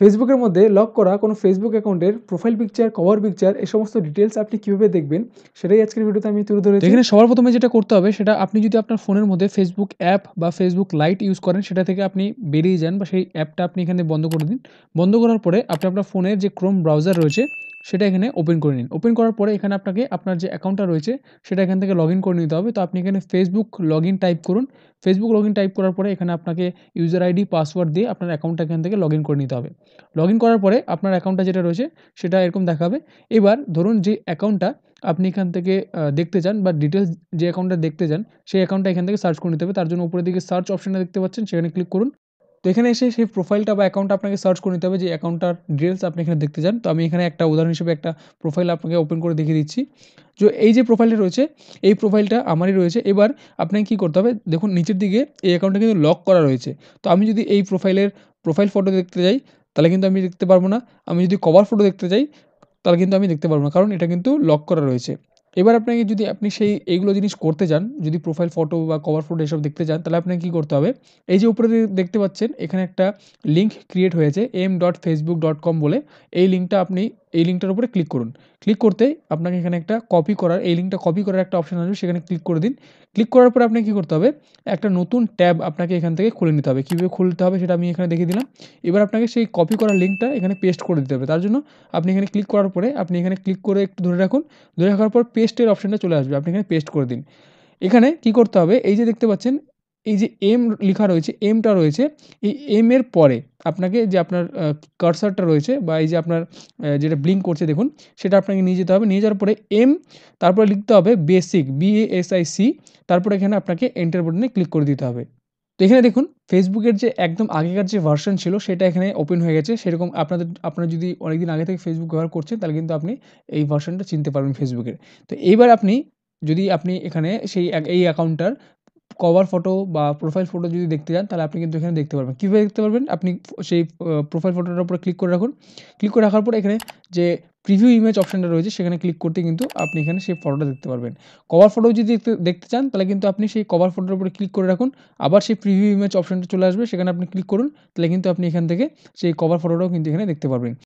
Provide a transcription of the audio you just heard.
ফেসবুকের মধ্যে লক করা কোনো ফেসবুক অ্যাকাউন্টের প্রোফাইল পিকচার কভার পিকচার এই সমস্ত ডিটেলস আপনি কীভাবে দেখবেন সেটাই আজকের ভিডিওতে আমি তুলে ধরে এখানে সবার প্রথমে যেটা করতে হবে সেটা আপনি যদি আপনার ফোনের মধ্যে ফেসবুক অ্যাপ বা ফেসবুক লাইট ইউজ করেন সেটা থেকে আপনি বেরিয়ে যান বা সেই অ্যাপটা আপনি এখানে বন্ধ করে দিন বন্ধ করার পরে আপনি আপনার ফোনের যে ক্রোম ব্রাউজার রয়েছে সেটা এখানে ওপেন করে নিন ওপেন করার পরে এখানে আপনাকে আপনার যে অ্যাকাউন্টটা রয়েছে সেটা এখান থেকে লগ করে নিতে হবে তো আপনি এখানে ফেসবুক লগ টাইপ করুন ফেসবুক লগ টাইপ করার পরে এখানে আপনাকে ইউজার আইডি পাসওয়ার্ড দিয়ে আপনার অ্যাকাউন্টটা এখান থেকে লগ করে নিতে হবে লগ করার পরে আপনার অ্যাকাউন্টটা যেটা রয়েছে সেটা এরকম দেখাবে এবার ধরুন যে অ্যাকাউন্টটা আপনি এখান থেকে দেখতে চান বা ডিটেলস যে অ্যাকাউন্টটা দেখতে চান সেই অ্যাকাউন্টটা এখান থেকে সার্চ করে নিতে হবে তার জন্য উপরের দিকে সার্চ অপশানটা দেখতে পাচ্ছেন সেখানে ক্লিক করুন তো এখানে এসে সেই প্রোফাইলটা বা অ্যাকাউন্টটা আপনাকে সার্চ করে নিতে হবে যে অ্যাকাউন্টটার ডিটেলস আপনি এখানে দেখতে চান তো আমি এখানে একটা উদাহরণ হিসেবে একটা প্রোফাইল আপনাকে ওপেন করে দেখিয়ে দিচ্ছি যে এই যে প্রোফাইলটা রয়েছে এই প্রোফাইলটা আমারই রয়েছে এবার আপনাকে কী করতে হবে দেখুন নিচের দিকে এই অ্যাকাউন্টটা কিন্তু লক করা রয়েছে তো আমি যদি এই প্রোফাইলের প্রোফাইল ফটো দেখতে যাই তাহলে কিন্তু আমি দেখতে পারবো না আমি যদি কভার ফটো দেখতে যাই তাহলে কিন্তু আমি দেখতে পারবো না কারণ এটা কিন্তু লক করা রয়েছে এবার আপনাকে যদি আপনি সেই এইগুলো জিনিস করতে চান যদি প্রোফাইল ফটো বা কভার ফটো এসব দেখতে চান তাহলে আপনাকে কী করতে হবে এই যে উপরে দেখতে পাচ্ছেন এখানে একটা লিঙ্ক ক্রিয়েট হয়েছে M dot Facebook dot com বলে এই লিঙ্কটা আপনি এই লিঙ্কটার উপরে ক্লিক করুন ক্লিক করতে আপনাকে এখানে একটা কপি করার এই লিঙ্কটা কপি করার একটা অপশান আসবে সেখানে ক্লিক করে দিন ক্লিক করার পরে আপনাকে কী করতে হবে একটা নতুন ট্যাব আপনাকে এখান থেকে খুলে নিতে হবে কীভাবে খুলতে হবে সেটা আমি এখানে দেখিয়ে দিলাম এবার আপনাকে সেই কপি করার লিঙ্কটা এখানে পেস্ট করে দিতে হবে তার জন্য আপনি এখানে ক্লিক করার পরে আপনি এখানে ক্লিক করে একটু ধরে রাখুন ধরে রাখার পর পেস্টের অপশানটা চলে আসবে আপনি এখানে পেস্ট করে দিন এখানে কি করতে হবে এই যে দেখতে পাচ্ছেন এই যে এম লেখা রয়েছে এমটা রয়েছে এই এম এর পরে আপনাকে যে আপনার কার্সারটা রয়েছে বা এই যে আপনার যেটা ব্লিঙ্ক করছে দেখুন সেটা আপনাকে নিয়ে যেতে হবে নিয়ে যাওয়ার পরে এম তারপরে লিখতে হবে বেসিক আই সি তারপরে এখানে আপনাকে এন্টার বাটনে ক্লিক করে দিতে হবে তো এখানে দেখুন ফেসবুকের যে একদম আগেকার যে ভার্সন ছিল সেটা এখানে ওপেন হয়ে গেছে সেরকম আপনাদের আপনারা যদি অনেকদিন আগে থেকে ফেসবুক ব্যবহার করছেন তাহলে কিন্তু আপনি এই ভার্সনটা চিনতে পারবেন ফেসবুকের তো এইবার আপনি যদি আপনি এখানে সেই এই অ্যাকাউন্টটার কভার ফটো বা প্রোফাইল ফটো যদি দেখতে চান তাহলে আপনি কিন্তু এখানে দেখতে পারবেন কীভাবে দেখতে পারবেন আপনি সেই প্রোফাইল ফটোটার উপরে ক্লিক করে রাখুন ক্লিক করে রাখার পর এখানে যে প্রিভিউ ইমেজ অপশানটা রয়েছে সেখানে ক্লিক করতে কিন্তু আপনি এখানে সেই ফটোটা দেখতে পারবেন কভার ফটো যদি দেখতে দেখতে চান তাহলে কিন্তু আপনি সেই কভার ফটোর উপরে ক্লিক করে রাখুন আবার সেই প্রিভিউ ইমেজ অপশানটা চলে আসবে সেখানে আপনি ক্লিক করুন তাহলে কিন্তু আপনি এখান থেকে সেই কভার ফটোটাও কিন্তু এখানে দেখতে পারবেন